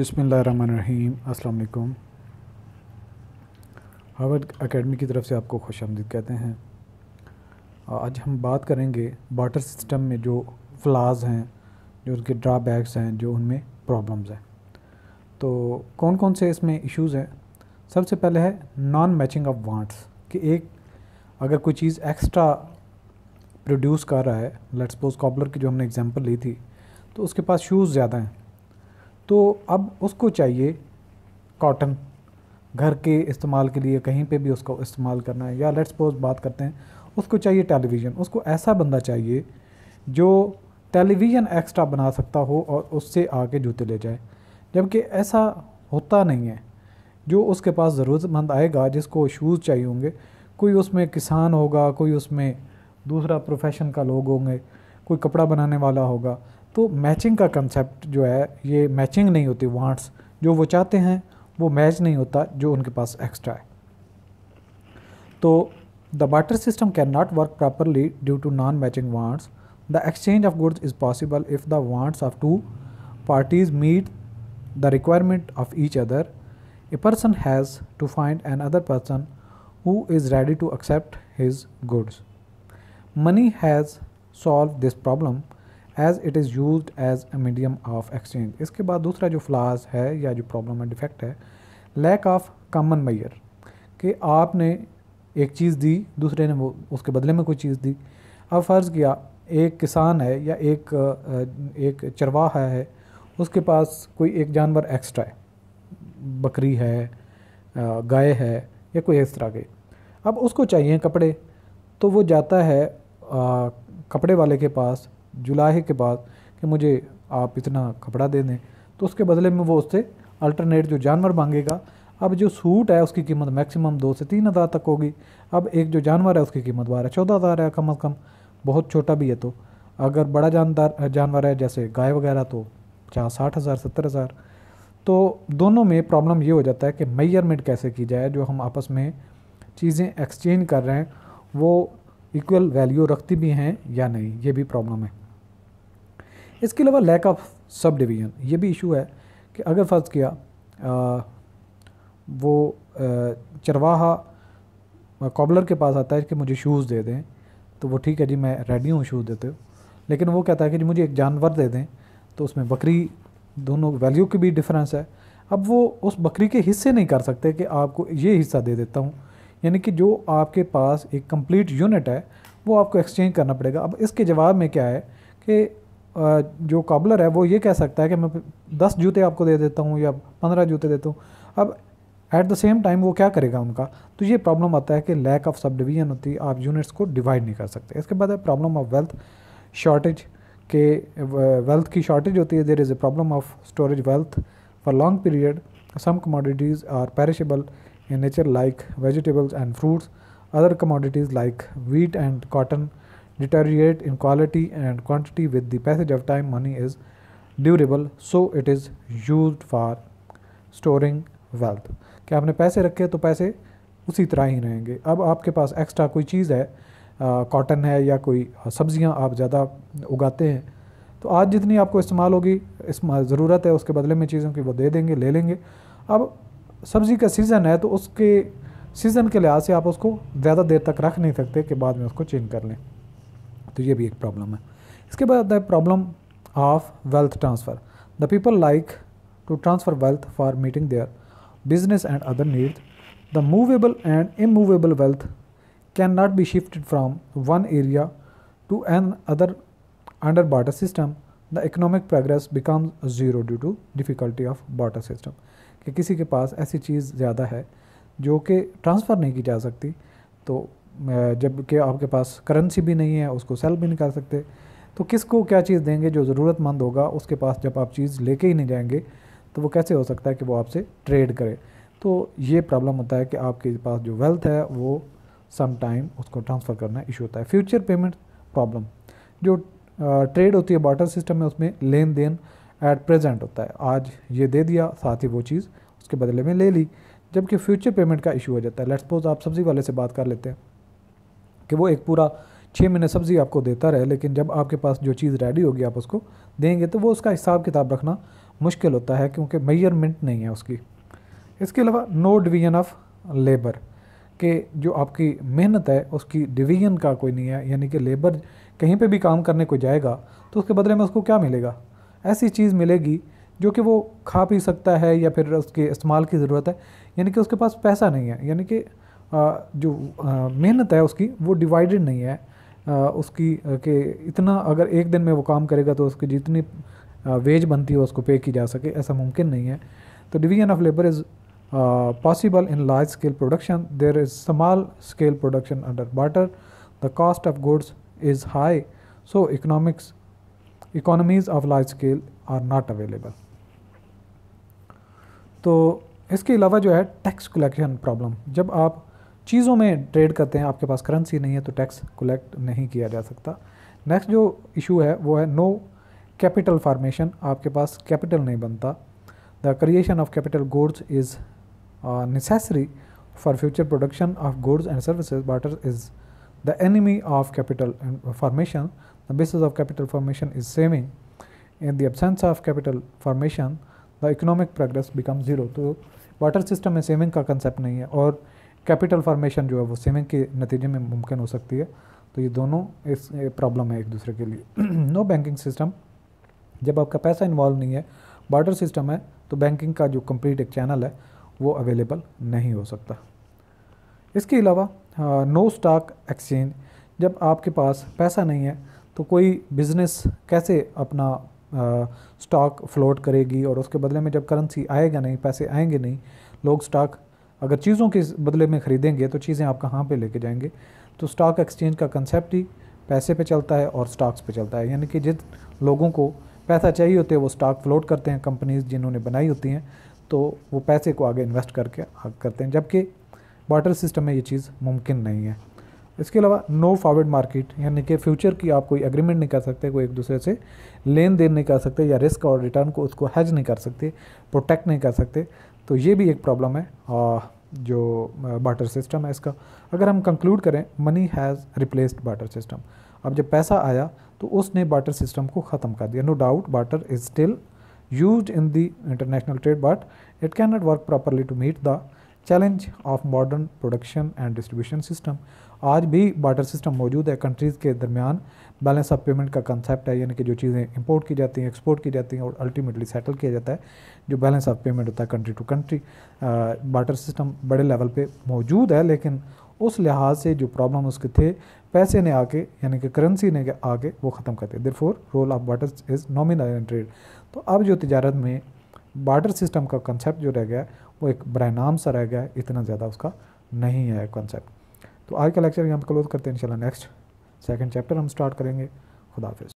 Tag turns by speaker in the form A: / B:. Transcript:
A: रहीम अलकुम Harvard academy की तरफ से आपको खुश आमदीद कहते हैं आज हम बात करेंगे वाटर सिस्टम में जो फ्लाज हैं जो उनके ड्राबैक्स हैं जो उनमें प्रॉब्लम्स हैं तो कौन कौन से इसमें इश्यूज़ हैं सबसे पहले है नॉन मैचिंग ऑफ वांट्स कि एक अगर कोई चीज़ एक्स्ट्रा प्रोड्यूस कर रहा है लेट्स सपोज कॉबलर की जो हमने एग्जांपल ली थी तो उसके पास शूज़ ज़्यादा हैं तो अब उसको चाहिए कॉटन घर के इस्तेमाल के लिए कहीं पे भी उसको इस्तेमाल करना है या लेट्स सपोज बात करते हैं उसको चाहिए टेलीविज़न उसको ऐसा बंदा चाहिए जो टेलीविज़न एक्स्ट्रा बना सकता हो और उससे आके जूते ले जाए जबकि ऐसा होता नहीं है जो उसके पास ज़रूरतमंद आएगा जिसको शूज़ चाहिए होंगे कोई उसमें किसान होगा कोई उसमें दूसरा प्रोफेशन का लोग होंगे कोई कपड़ा बनाने वाला होगा तो मैचिंग का कंसेप्ट जो है ये मैचिंग नहीं होती वांट्स जो वो चाहते हैं वो मैच नहीं होता जो उनके पास एक्स्ट्रा है तो the barter system can not work properly due to non matching wants the exchange of goods is possible if the wants of two parties meet the requirement of each other a person has to find another person who is ready to accept his goods money has solve this problem as it is use as a medium of exchange इसके बाद दूसरा जो flies है या जो problem है defect है lack of कामन मैयर कि आपने एक चीज़ दी दूसरे ने वो उसके बदले में कोई चीज़ दी अब फ़र्ज़ किया एक किसान है या एक एक चरवाहा है उसके पास कोई एक जानवर एक्स्ट्रा है बकरी है गाय है या कोई इस तरह के अब उसको चाहिए कपड़े तो वो जाता है आ, कपड़े वाले के पास जुलाहे के बाद कि मुझे आप इतना कपड़ा दे दें तो उसके बदले में वो उससे अल्टरनेट जो जानवर मांगेगा अब जो सूट है उसकी कीमत मैक्सिमम दो से तीन हज़ार तक होगी अब एक जो जानवर है उसकी कीमत बारह चौदह हज़ार है कम अज़ कम बहुत छोटा भी है तो अगर बड़ा जानदार जानवर है जैसे गाय वगैरह तो पचास साठ हज़ार सत्तर हज़ार तो दोनों में प्रॉब्लम ये हो जाता है कि मैयरमेंट कैसे की जाए जो हम आपस में चीज़ें एक्सचेंज कर रहे हैं वो इक्वल वैल्यू रखती भी हैं या नहीं ये भी प्रॉब्लम है इसके अलावा लैक ऑफ सब डिवीज़न ये भी इशू है कि अगर फ़र्ज़ किया आ, वो चरवाहा कॉबलर के पास आता है कि मुझे शूज़ दे दें तो वो ठीक है जी मैं रेडी हूँ शूज़ देते हो लेकिन वो कहता है कि जी मुझे एक जानवर दे दें तो उसमें बकरी दोनों वैल्यू की भी डिफरेंस है अब वो उस बकरी के हिस्से नहीं कर सकते कि आपको ये हिस्सा दे देता हूँ यानी कि जो आपके पास एक कंप्लीट यूनिट है वो आपको एक्सचेंज करना पड़ेगा अब इसके जवाब में क्या है कि जो काबलर है वो ये कह सकता है कि मैं दस जूते आपको दे देता हूँ या पंद्रह जूते देता हूँ अब एट द सेम टाइम वो क्या करेगा उनका तो ये प्रॉब्लम आता है कि लैक ऑफ सब डिवीज़न होती है आप यूनिट्स को डिवाइड नहीं कर सकते इसके बाद है प्रॉब्लम ऑफ वेल्थ शॉर्टेज के वेल्थ की शॉर्टेज होती है there is a problem of storage wealth for long period some commodities are perishable in nature like vegetables and fruits other commodities like wheat and cotton deteriorate in quality and quantity with the passage of time money is durable so it is use for storing wealth कि आपने पैसे रखे तो पैसे उसी तरह ही रहेंगे अब आपके पास एक्स्ट्रा कोई चीज़ है कॉटन है या कोई सब्ज़ियाँ आप ज़्यादा उगाते हैं तो आज जितनी आपको इस्तेमाल होगी इस ज़रूरत है उसके बदले में चीज़ों की वो दे देंगे ले लेंगे अब सब्ज़ी का सीज़न है तो उसके सीज़न के लिहाज से आप उसको ज़्यादा देर तक रख नहीं सकते कि बाद में उसको चेंज कर लें तो ये भी एक प्रॉब्लम है इसके बाद the problem of wealth transfer the people like to transfer wealth for meeting their business and other needs the movable and immovable wealth can not be shifted from one area to another under barter system the economic progress become zero due to difficulty of barter system कि किसी के पास ऐसी चीज़ ज़्यादा है जो कि transfer नहीं की जा सकती तो जबकि आपके पास करेंसी भी नहीं है उसको सेल भी नहीं कर सकते तो किसको क्या चीज़ देंगे जो ज़रूरतमंद होगा उसके पास जब आप चीज़ लेके ही नहीं जाएंगे तो वो कैसे हो सकता है कि वो आपसे ट्रेड करे तो ये प्रॉब्लम होता है कि आपके पास जो वेल्थ है वो सम टाइम उसको ट्रांसफ़र करना इशू होता है फ्यूचर पेमेंट प्रॉब्लम जो ट्रेड होती है बाटर सिस्टम में उसमें लेन देन एट प्रेजेंट होता है आज ये दे दिया साथ ही वो चीज़ उसके बदले में ले ली जबकि फ्यूचर पेमेंट का इशू हो जाता है लेट्स सपोज आप सब्ज़ी वाले से बात कर लेते हैं कि वो एक पूरा छः महीने सब्ज़ी आपको देता रहे लेकिन जब आपके पास जो चीज़ रेडी होगी आप उसको देंगे तो वो उसका हिसाब किताब रखना मुश्किल होता है क्योंकि मेजरमेंट नहीं है उसकी इसके अलावा नो डिवीज़न ऑफ लेबर कि जो आपकी मेहनत है उसकी डिवीज़न का कोई नहीं है यानी कि लेबर कहीं पे भी काम करने को जाएगा तो उसके बदले में उसको क्या मिलेगा ऐसी चीज़ मिलेगी जो कि वो खा पी सकता है या फिर उसके इस्तेमाल की ज़रूरत है यानी कि उसके पास पैसा नहीं है यानी कि जो मेहनत है उसकी वो डिवाइडेड नहीं है उसकी के इतना अगर एक दिन में वो काम करेगा तो उसकी जितनी वेज बनती है उसको पे की जा सके ऐसा मुमकिन नहीं है तो division of labour is possible in large scale production there is small scale production under barter the cost of goods is high so economics economies of large scale are not available तो इसके अलावा जो है tax collection problem जब आप चीज़ों में trade करते हैं आपके पास करेंसी नहीं है तो टैक्स कलेक्ट नहीं किया जा सकता नेक्स्ट जो इशू है वो है नो कैपिटल फार्मेशन आपके पास कैपिटल नहीं बनता the creation of capital goods is necessary for future production of goods and services barter is the enemy of capital formation the base of capital formation is saving in the absence of capital formation the economic progress become zero तो barter system में saving का concept नहीं है और capital formation जो है वो saving के नतीजे में मुमकिन हो सकती है तो ये दोनों इस प्रॉब्लम है एक दूसरे के लिए नो बैंकिंग सिस्टम जब आपका पैसा इन्वॉल्व नहीं है बार्डर सिस्टम है तो बैंकिंग का जो कंप्लीट एक चैनल है वो अवेलेबल नहीं हो सकता इसके अलावा नो स्टॉक एक्सचेंज जब आपके पास पैसा नहीं है तो कोई बिज़नेस कैसे अपना स्टॉक फ्लोट करेगी और उसके बदले में जब करेंसी आएगा नहीं पैसे आएंगे नहीं लोग स्टॉक अगर चीज़ों के बदले में ख़रीदेंगे तो चीज़ें आप कहाँ पे लेके जाएंगे तो स्टॉक एक्सचेंज का कंसेप्ट ही पैसे पे चलता है और स्टॉक्स पे चलता है यानी कि जिन लोगों को पैसा चाहिए होते हैं वो स्टॉक फ्लोट करते हैं कंपनीज़ जिन्होंने बनाई होती हैं तो वो पैसे को आगे इन्वेस्ट करके आगे करते हैं जबकि बाटर सिस्टम में ये चीज़ मुमकिन नहीं है इसके अलावा नो फॉरवर्ड मार्केट यानी कि फ्यूचर की आप कोई एग्रीमेंट नहीं कर सकते कोई एक दूसरे से लेन देन नहीं कर सकते या रिस्क और रिटर्न को उसको हैज नहीं कर सकते प्रोटेक्ट नहीं कर सकते तो ये भी एक प्रॉब्लम है आ, जो बाटर सिस्टम है इसका अगर हम कंक्लूड करें money has replaced barter system अब जब पैसा आया तो उसने बाटर सिस्टम को ख़त्म कर दिया no doubt barter is still use in the international trade but it can not work properly to meet the challenge of modern production and distribution system आज भी बार्टर सिस्टम मौजूद है कंट्रीज़ के दरमियान बैलेंस ऑफ पेमेंट का concept है यानी कि जो चीज़ें इंपोर्ट की जाती हैं एक्सपोर्ट की जाती हैं और अल्टीमेटली सेटल किया जाता है जो बैलेंस ऑफ पेमेंट होता है country to country barter system बड़े लेवल पे मौजूद है लेकिन उस लिहाज से जो प्रॉब्लम उसके थे पैसे ने आके यानी कि करेंसी ने आके वो ख़त्म कर दिया for role of barter is nominal trade तो अब जो तजारत में बार्टर सिस्टम का कंसेप्ट जो रह गया वो एक बरनाम सा रह गया इतना ज़्यादा उसका नहीं है कॉन्सेप्ट तो आज का लेक्चर यहाँ पर क्लोज करते हैं इंशाल्लाह नेक्स्ट सेकंड चैप्टर हम स्टार्ट करेंगे खुदाफिज